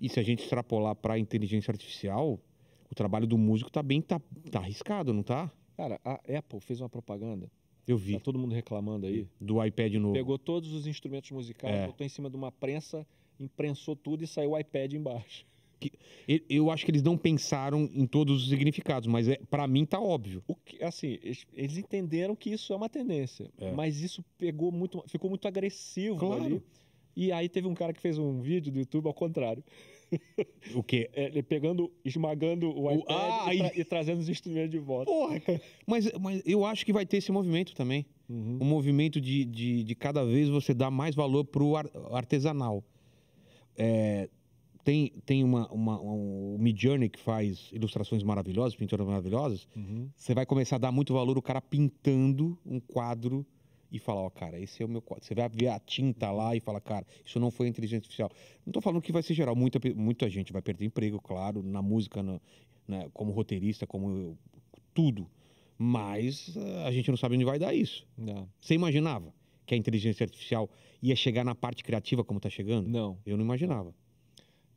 E se a gente extrapolar para inteligência artificial, o trabalho do músico tá bem, tá, tá arriscado, não tá? Cara, a Apple fez uma propaganda. Eu vi. Tá todo mundo reclamando aí. Do iPad novo. Pegou todos os instrumentos musicais, é. botou em cima de uma prensa, imprensou tudo e saiu o iPad embaixo. Que, eu acho que eles não pensaram em todos os significados, mas é, para mim tá óbvio. O que, assim, eles entenderam que isso é uma tendência, é. mas isso pegou muito, ficou muito agressivo claro. ali. E aí teve um cara que fez um vídeo do YouTube ao contrário. O quê? É, ele pegando, esmagando o iPad ah, e, tra e, trazendo os instrumentos de volta. Porra, mas, mas eu acho que vai ter esse movimento também. Uhum. Um movimento de, de, de, cada vez você dar mais valor para ar artesanal. É, tem tem uma, uma, um, o Midjourney que faz ilustrações maravilhosas, pinturas maravilhosas. Uhum. Você vai começar a dar muito valor o cara pintando um quadro e falar, ó, cara, esse é o meu quadro. Você vai ver a tinta lá e fala, cara, isso não foi inteligência artificial. Não estou falando que vai ser geral, muita, muita gente vai perder emprego, claro, na música, no, né, como roteirista, como tudo. Mas eh, a gente não sabe onde vai dar isso. Não. Você imaginava que a inteligência artificial ia chegar na parte criativa como está chegando? Não. Eu não imaginava.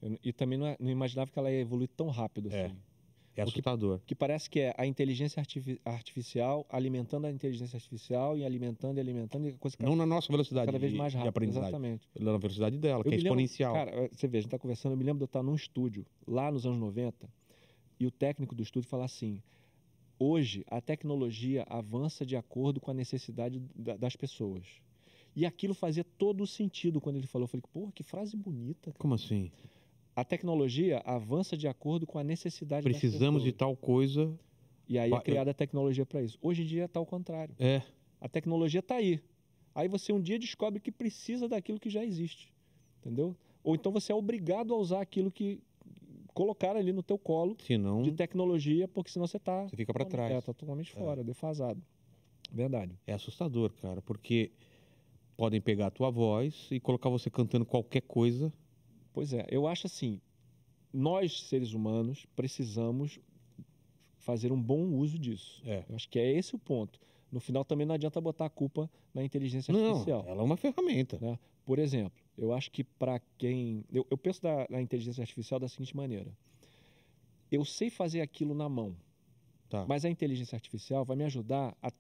Eu, e também não, é, não, imaginava que ela ia evoluir tão rápido é. assim. É. É assustador. Que, que, parece que é a inteligência artificial alimentando a inteligência artificial e alimentando e alimentando. E coisa Não cada, na nossa velocidade. Cada vez mais rápido. Exatamente. É na velocidade dela, eu que é exponencial. Lembro, cara, é, você vê, a gente está conversando, eu me lembro de eu estar num estúdio, lá nos anos 90, e o técnico do estúdio falar assim. Hoje, a tecnologia avança de acordo com a necessidade da, das pessoas. E aquilo fazia todo o sentido quando ele falou. Eu falei, porra, que frase bonita. Cara. Como assim? a tecnologia avança de acordo com a necessidade Precisamos de tal coisa. E aí é, é. criada a tecnologia para isso. Hoje em dia está ao contrário. É. A tecnologia está aí. Aí você um dia descobre que precisa daquilo que já existe. Entendeu? Ou então você é obrigado a usar aquilo que colocaram ali no teu colo senão, de tecnologia, porque senão você está... Você fica para trás. É, está totalmente é. fora, é. defasado. Verdade. É assustador, cara, porque podem pegar a tua voz e colocar você cantando qualquer coisa Pois é, eu acho assim, nós seres humanos precisamos fazer um bom uso disso. É. Eu acho que é esse o ponto. No final também não adianta botar a culpa na inteligência artificial. Não, ela é uma ferramenta. Né? Por exemplo, eu acho que para quem. Eu, eu penso da, inteligência artificial da seguinte maneira: eu sei fazer aquilo na mão, tá. mas a inteligência artificial vai me ajudar a,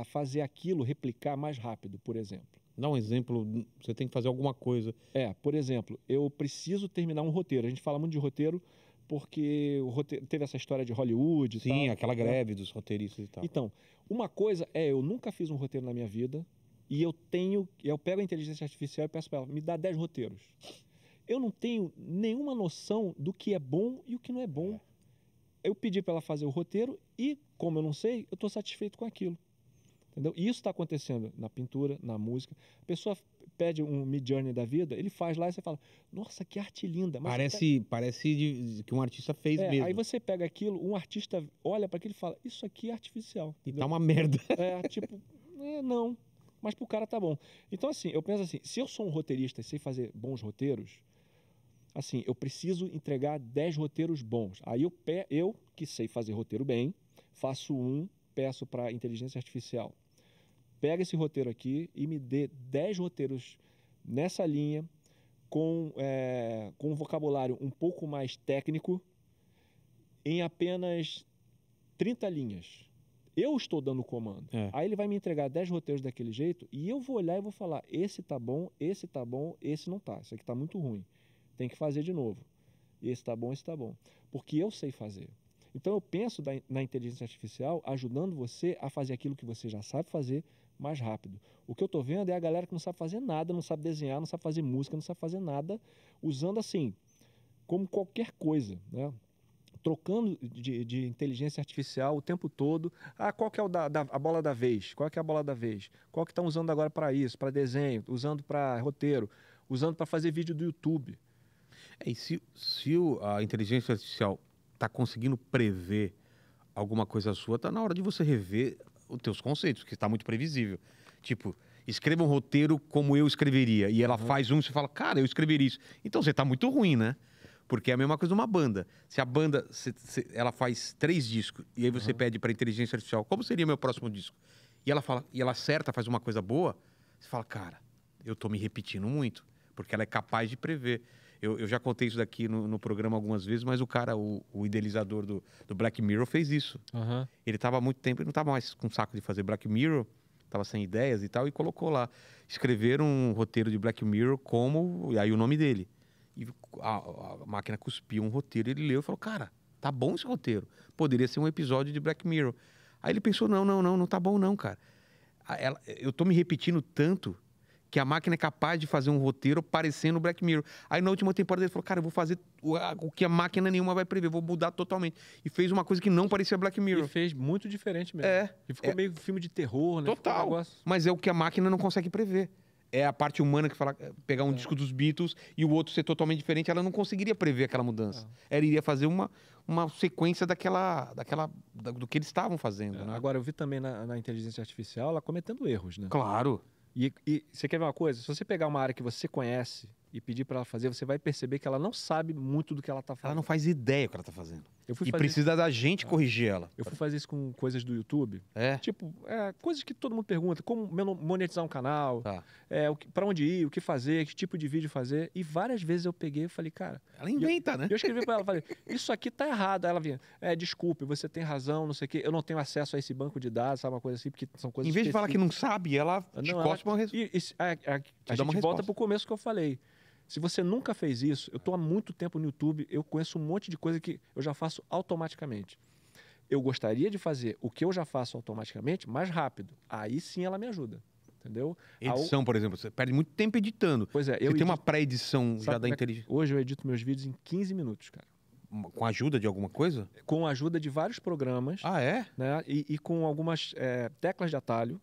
a fazer aquilo replicar mais rápido, por exemplo. Dá um exemplo, você tem que fazer alguma coisa. É, por exemplo, eu preciso terminar um roteiro. A gente fala muito de roteiro porque o roteiro, teve essa história de Hollywood. Sim, tal, aquela né? greve dos roteiristas e tal. Então, uma coisa é, eu nunca fiz um roteiro na minha vida e eu tenho, eu pego a inteligência artificial e peço para ela, me dá 10 roteiros. Eu não tenho nenhuma noção do que é bom e o que não é bom. É. Eu pedi para ela fazer o roteiro e, como eu não sei, eu estou satisfeito com aquilo. Entendeu? E isso está acontecendo na pintura, na música. A pessoa pede um mid journey da vida, ele faz lá e você fala: Nossa, que arte linda! Mas parece pega... parece de, que um artista fez é, mesmo. Aí você pega aquilo, um artista olha para aquilo e fala: Isso aqui é artificial. E entendeu? tá uma merda. É, tipo, é, não. Mas pro cara tá bom. Então, assim, eu penso assim: se eu sou um roteirista e sei fazer bons roteiros, assim, eu preciso entregar 10 roteiros bons. Aí eu, eu que sei fazer roteiro bem, faço um, peço para inteligência artificial pega esse roteiro aqui e me dê 10 roteiros nessa linha, com, é, com um vocabulário um pouco mais técnico, em apenas 30 linhas. Eu estou dando o comando. É. Aí ele vai me entregar 10 roteiros daquele jeito e eu vou olhar e vou falar: esse tá bom, esse tá bom, esse não tá. Isso aqui tá muito ruim. Tem que fazer de novo. Esse tá bom, esse tá bom. Porque eu sei fazer. Então eu penso da, na inteligência artificial ajudando você a fazer aquilo que você já sabe fazer mais rápido. O que eu estou vendo é a galera que não sabe fazer nada, não sabe desenhar, não sabe fazer música, não sabe fazer nada, usando assim, como qualquer coisa, né? Trocando de, de inteligência artificial o tempo todo. Ah, qual que é o da, da, a bola da vez? Qual que é a bola da vez? Qual que estão usando agora para isso, para desenho, usando para roteiro, usando para fazer vídeo do YouTube? É, e se, se a inteligência artificial está conseguindo prever alguma coisa sua, está na hora de você rever os teus conceitos, que está muito previsível. Tipo, escreva um roteiro como eu escreveria. E ela uhum. faz um e você fala, cara, eu escreveria isso. Então você está muito ruim, né? Porque é a mesma coisa de uma banda. Se a banda, se, se, ela faz três discos, e aí você uhum. pede para inteligência artificial, como seria meu próximo disco? E ela fala, e ela acerta, faz uma coisa boa, você fala, cara, eu tô me repetindo muito, porque ela é capaz de prever. Eu, eu já contei isso daqui no, no, programa algumas vezes, mas o cara, o, o idealizador do, do, Black Mirror, fez isso. Uhum. Ele estava há muito tempo, ele não estava mais com saco de fazer Black Mirror, estava sem ideias e tal, e colocou lá. Escreveram um roteiro de Black Mirror como. E aí o nome dele. E a, a máquina cuspiu um roteiro, ele leu e falou: Cara, tá bom esse roteiro. Poderia ser um episódio de Black Mirror. Aí ele pensou: Não, não, não, não tá bom não, cara. Ela, eu tô me repetindo tanto que a máquina é capaz de fazer um roteiro parecendo o Black Mirror. Aí na última temporada ele falou, cara, eu vou fazer o que a máquina nenhuma vai prever, vou mudar totalmente. E fez uma coisa que não parecia Black Mirror. E fez muito diferente mesmo. É. E ficou é. meio filme de terror, né? Total. Um Mas é o que a máquina não consegue prever. É a parte humana que fala, eh, pegar um é. disco dos Beatles e o outro ser totalmente diferente, ela não conseguiria prever aquela mudança. É. Ela iria fazer uma, uma sequência daquela, daquela da, do que eles estavam fazendo. É. Né? Agora, eu vi também na, na inteligência artificial ela cometendo erros, né? Claro. E, e você quer ver uma coisa? Se você pegar uma área que você conhece, e pedir para ela fazer, você vai perceber que ela não sabe muito do que ela está fazendo. Ela não faz ideia do que ela está fazendo. e precisa da gente ah. corrigir ela. Eu fui fazer isso com coisas do YouTube. É. Tipo, é, coisas que todo mundo pergunta: como monetizar um canal, tá. é, para onde ir, o que fazer, que tipo de vídeo fazer. E várias vezes eu peguei e falei, cara. Ela inventa, eu, né? Eu escrevi para ela, falei, isso aqui tá errado. Aí ela vinha, é, desculpe, você tem razão, não sei o quê, eu não tenho acesso a esse banco de dados, sabe, uma coisa assim, porque são coisas. Em vez de falar que não sabe, ela não, ela, uma, res... e, e, é, é, a, a, a gente volta para o começo que eu falei. Se você nunca fez isso, eu estou há muito tempo no YouTube, eu conheço um monte de coisa que eu já faço automaticamente. Eu gostaria de fazer o que eu já faço automaticamente mais rápido. Aí sim ela me ajuda. Entendeu? Edição, A... por exemplo, você perde muito tempo editando. Pois é, eu. Você edito... tem uma pré-edição já da é inteligência. É? Hoje eu edito meus vídeos em 15 minutos, cara com a ajuda de alguma coisa? Com a ajuda de vários programas. Ah, é? Né? E, e com algumas é, teclas de atalho,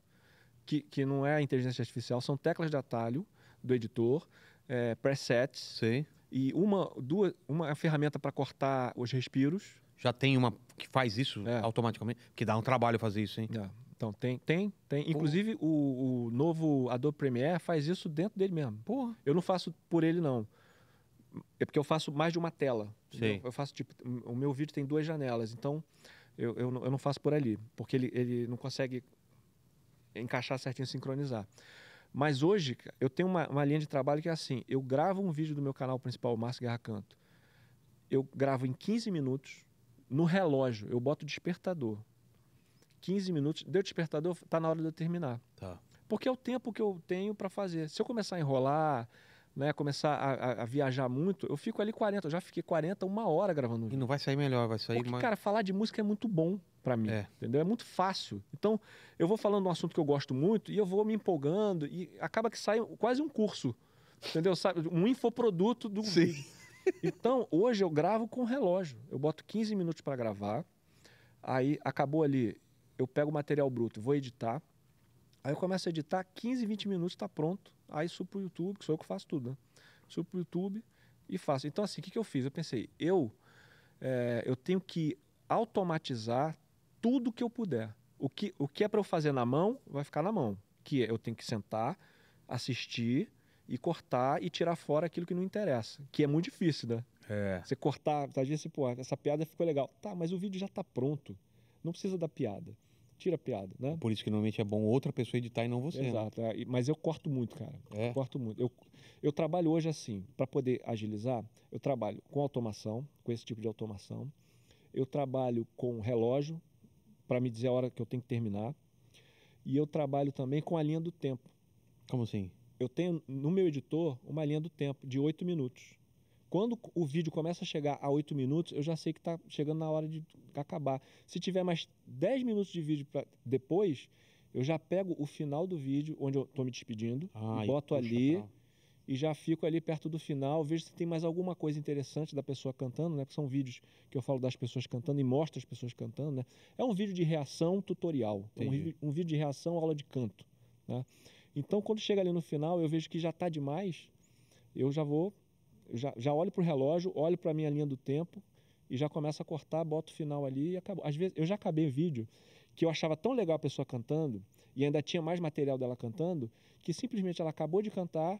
que, que não é a inteligência artificial, são teclas de atalho do editor é, presets. sim. E uma, duas, uma é ferramenta para cortar os respiros. Já tem uma que faz isso é. automaticamente? Que dá um trabalho fazer isso, hein? É. Então, tem, tem, tem. Inclusive, o, o, novo Adobe Premiere faz isso dentro dele mesmo. Porra. Eu não faço por ele, não. É porque eu faço mais de uma tela. Sim. Eu faço, tipo, o meu vídeo tem duas janelas, então eu, eu, não, eu não faço por ali, porque ele, ele não consegue encaixar certinho, sincronizar. Mas hoje eu tenho uma, uma linha de trabalho que é assim: eu gravo um vídeo do meu canal principal, Márcio Guerra Canto. Eu gravo em 15 minutos no relógio, eu boto despertador. 15 minutos, deu despertador, tá na hora de eu terminar. Tá. Porque é o tempo que eu tenho para fazer. Se eu começar a enrolar, né, começar a, a, viajar muito, eu fico ali 40, eu já fiquei 40, uma hora gravando. e não vai sair melhor, vai sair Porque, mais... cara, falar de música é muito bom para mim, é. entendeu? É muito fácil. Então, eu vou falando um assunto que eu gosto muito e eu vou me empolgando e acaba que sai quase um curso, entendeu? um infoproduto do Sim. Vídeo. Então, hoje eu gravo com relógio. Eu boto 15 minutos para gravar. Aí acabou ali, eu pego o material bruto, vou editar. Aí eu começo a editar, 15, 20 minutos tá pronto Aí subo pro YouTube, que sou eu que faço tudo, né? Subo pro YouTube e faço. Então, assim, o que, que eu fiz? Eu pensei, eu, é, eu tenho que automatizar tudo que eu puder. O que, o que é para eu fazer na mão, vai ficar na mão. Que é, eu tenho que sentar, assistir e cortar e tirar fora aquilo que não interessa. Que é muito difícil, né? É. Você cortar, às assim, pô, essa piada ficou legal. Tá, mas o vídeo já tá pronto. Não precisa da piada tira a piada, né? Por isso que normalmente é bom outra pessoa editar e não você. Né? Exato. Né? mas eu corto muito, cara. É? Eu corto muito. Eu, eu trabalho hoje assim, para poder agilizar, eu trabalho com automação, com esse tipo de automação. Eu trabalho com relógio para me dizer a hora que eu tenho que terminar. E eu trabalho também com a linha do tempo. Como assim? Eu tenho no meu editor uma linha do tempo de oito minutos. Quando o vídeo começa a chegar a 8 minutos, eu já sei que está chegando na hora de acabar. Se tiver mais 10 minutos de vídeo pra, depois, eu já pego o final do vídeo, onde eu estou me despedindo, boto ali pra... e já fico ali perto do final, vejo se tem mais alguma coisa interessante da pessoa cantando, né? Porque são vídeos que eu falo das pessoas cantando e mostro as pessoas cantando, né? É um vídeo de reação tutorial, é um, um vídeo de reação aula de canto, né? Então, quando chega ali no final, eu vejo que já está demais, eu já vou já, já olho para o relógio, olho para a minha linha do tempo e já começo a cortar, boto o final ali e acabou. Às vezes eu já acabei vídeo que eu achava tão legal a pessoa cantando e ainda tinha mais material dela cantando que simplesmente ela acabou de cantar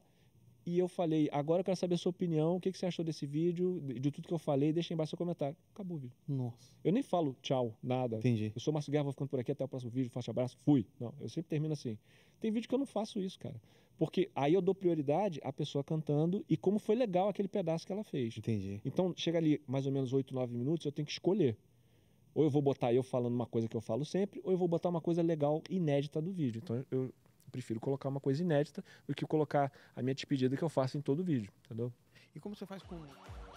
e eu falei, agora eu quero saber a sua opinião, o que, que você achou desse vídeo, de tudo que eu falei, deixa aí embaixo seu comentário. Acabou o vídeo. Nossa. Eu nem falo tchau, nada. Entendi. Eu sou Márcio Guerra, vou ficando por aqui, até o próximo vídeo, forte abraço, fui. Não, eu sempre termino assim. Tem vídeo que eu não faço isso, cara. Porque aí eu dou prioridade à pessoa cantando e como foi legal aquele pedaço que ela fez. Entendi. Então chega ali mais ou menos 8, 9 minutos, eu tenho que escolher. Ou eu vou botar eu falando uma coisa que eu falo sempre, ou eu vou botar uma coisa legal, inédita do vídeo. Então eu prefiro colocar uma coisa inédita do que colocar a minha despedida que eu faço em todo vídeo, entendeu? E como você faz com